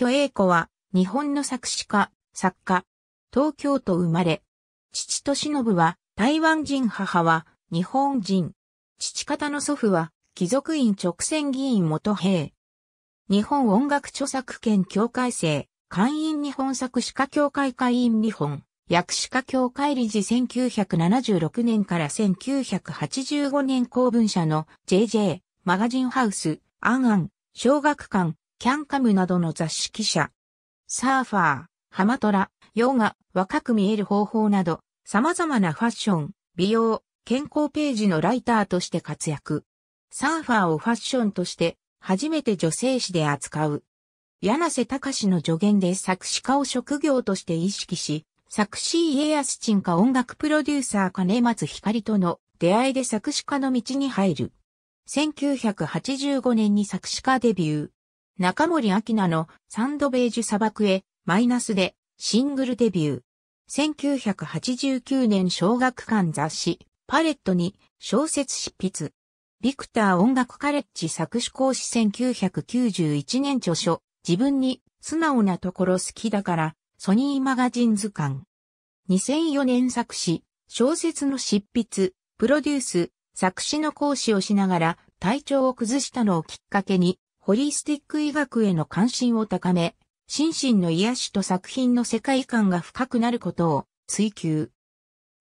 巨栄子は、日本の作詞家、作家、東京都生まれ。父と忍は、台湾人母は、日本人。父方の祖父は、貴族院直線議員元兵。日本音楽著作権協会生、会員日本作詞家協会会員日本、役詞家協会理事1976年から1985年公文社の JJ、マガジンハウス、アンアン、小学館、キャンカムなどの雑誌記者、サーファー、ハマトラ、ヨガ、若く見える方法など、様々なファッション、美容、健康ページのライターとして活躍。サーファーをファッションとして、初めて女性誌で扱う。柳瀬隆の助言で作詞家を職業として意識し、作詞家康鎮か音楽プロデューサー金松光との出会いで作詞家の道に入る。1985年に作詞家デビュー。中森明菜のサンドベージュ砂漠へマイナスでシングルデビュー。1989年小学館雑誌パレットに小説執筆。ビクター音楽カレッジ作詞講師1991年著書自分に素直なところ好きだからソニーマガジン図鑑。2004年作詞小説の執筆、プロデュース、作詞の講師をしながら体調を崩したのをきっかけにホリスティック医学への関心を高め、心身の癒しと作品の世界観が深くなることを追求。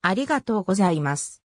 ありがとうございます。